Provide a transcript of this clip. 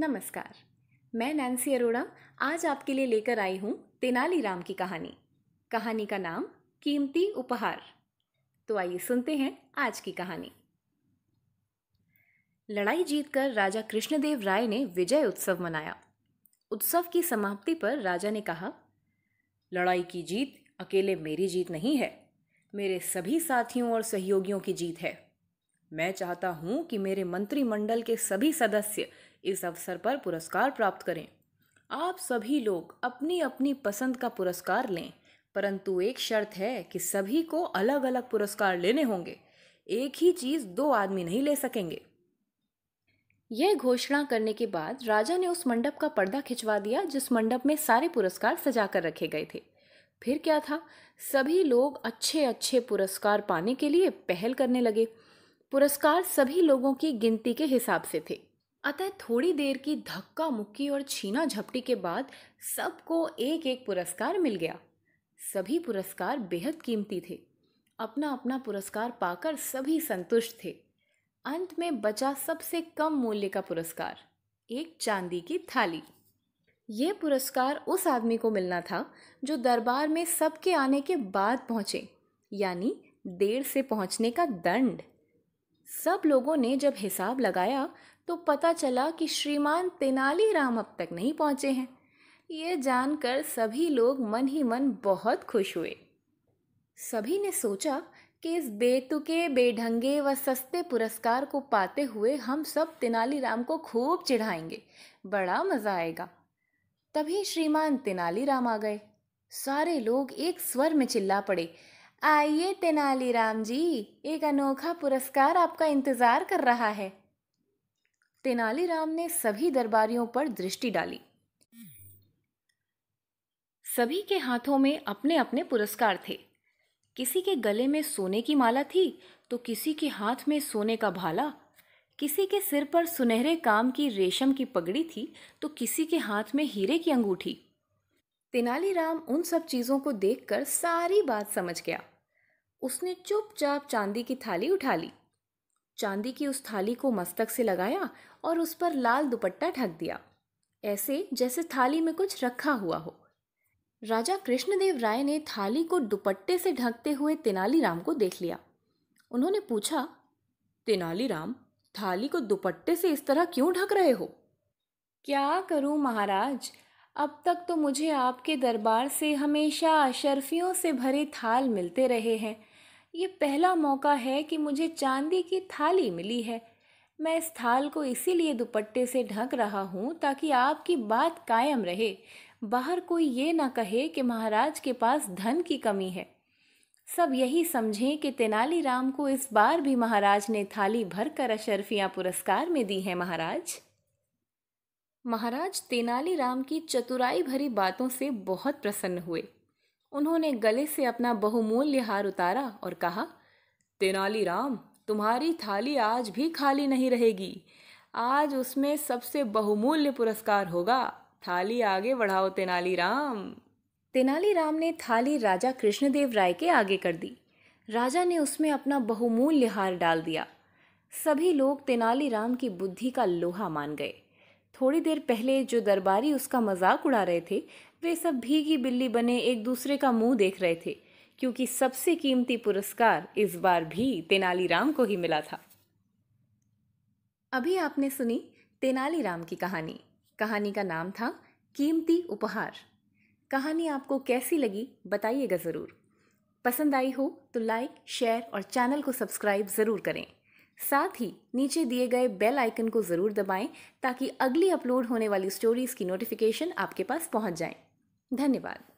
नमस्कार मैं नैन्सी अरोड़ा आज आपके लिए लेकर आई हूँ तेनालीराम की कहानी कहानी का नाम कीमती उपहार तो आइए सुनते हैं आज की कहानी लड़ाई जीतकर राजा कृष्णदेव राय ने विजय उत्सव मनाया उत्सव की समाप्ति पर राजा ने कहा लड़ाई की जीत अकेले मेरी जीत नहीं है मेरे सभी साथियों और सहयोगियों की जीत है मैं चाहता हूं कि मेरे मंत्रिमंडल के सभी सदस्य इस अवसर पर पुरस्कार प्राप्त करें आप सभी लोग अपनी अपनी पसंद का पुरस्कार लें परंतु एक शर्त है कि सभी को अलग अलग पुरस्कार लेने होंगे एक ही चीज दो आदमी नहीं ले सकेंगे यह घोषणा करने के बाद राजा ने उस मंडप का पर्दा खिंचवा दिया जिस मंडप में सारे पुरस्कार सजा कर रखे गए थे फिर क्या था सभी लोग अच्छे अच्छे पुरस्कार पाने के लिए पहल करने लगे पुरस्कार सभी लोगों की गिनती के हिसाब से थे अतः थोड़ी देर की धक्का मुक्की और छीना झपटी के बाद सबको एक एक पुरस्कार मिल गया सभी पुरस्कार बेहद कीमती थे अपना अपना पुरस्कार पाकर सभी संतुष्ट थे अंत में बचा सबसे कम मूल्य का पुरस्कार एक चांदी की थाली ये पुरस्कार उस आदमी को मिलना था जो दरबार में सबके आने के बाद पहुँचे यानी देर से पहुँचने का दंड सब लोगों ने जब हिसाब लगाया तो पता चला कि श्रीमान तेनालीराम अब तक नहीं पहुंचे हैं ये जानकर सभी लोग मन ही मन बहुत खुश हुए सभी ने सोचा कि इस बेतुके बेढंगे व सस्ते पुरस्कार को पाते हुए हम सब तेनालीराम को खूब चिढ़ाएंगे बड़ा मज़ा आएगा तभी श्रीमान तेनालीराम आ गए सारे लोग एक स्वर में चिल्ला पड़े आइए तेनालीराम जी एक अनोखा पुरस्कार आपका इंतज़ार कर रहा है तेनालीराम ने सभी दरबारियों पर दृष्टि डाली सभी के हाथों में अपने अपने पुरस्कार थे किसी के गले में सोने की माला थी तो किसी के हाथ में सोने का भाला किसी के सिर पर सुनहरे काम की रेशम की पगड़ी थी तो किसी के हाथ में हीरे की अंगूठी तेनालीराम उन सब चीज़ों को देखकर सारी बात समझ गया उसने चुपचाप चांदी की थाली उठा ली चांदी की उस थाली को मस्तक से लगाया और उस पर लाल दुपट्टा ढक दिया ऐसे जैसे थाली में कुछ रखा हुआ हो राजा कृष्णदेव राय ने थाली को दुपट्टे से ढकते हुए तेनालीराम को देख लिया उन्होंने पूछा तेनालीराम थाली को दुपट्टे से इस तरह क्यों ढक रहे हो क्या करूं महाराज अब तक तो मुझे आपके दरबार से हमेशा अशर्फियों से भरे थाल मिलते रहे हैं ये पहला मौका है कि मुझे चांदी की थाली मिली है मैं इस थाल को इसीलिए दुपट्टे से ढक रहा हूँ ताकि आपकी बात कायम रहे बाहर कोई ये ना कहे कि महाराज के पास धन की कमी है सब यही समझें कि तेनालीराम को इस बार भी महाराज ने थाली भर कर अशरफियाँ पुरस्कार में दी हैं महाराज महाराज तेनालीराम की चतुराई भरी बातों से बहुत प्रसन्न हुए उन्होंने गले से अपना बहुमूल्य हार उतारा और कहा तेनालीराम तुम्हारी थाली आज भी खाली नहीं रहेगी आज उसमें सबसे बहुमूल्य पुरस्कार होगा थाली आगे बढ़ाओ तेनालीराम तेनालीराम ने थाली राजा कृष्णदेव राय के आगे कर दी राजा ने उसमें अपना बहुमूल्य हार डाल दिया सभी लोग तेनालीराम की बुद्धि का लोहा मान गए थोड़ी देर पहले जो दरबारी उसका मजाक उड़ा रहे थे वे सब भीगी बिल्ली बने एक दूसरे का मुंह देख रहे थे क्योंकि सबसे कीमती पुरस्कार इस बार भी तेनालीराम को ही मिला था अभी आपने सुनी तेनालीराम की कहानी कहानी का नाम था कीमती उपहार कहानी आपको कैसी लगी बताइएगा ज़रूर पसंद आई हो तो लाइक शेयर और चैनल को सब्सक्राइब ज़रूर करें साथ ही नीचे दिए गए बेल आइकन को ज़रूर दबाएं ताकि अगली अपलोड होने वाली स्टोरीज़ की नोटिफिकेशन आपके पास पहुंच जाए धन्यवाद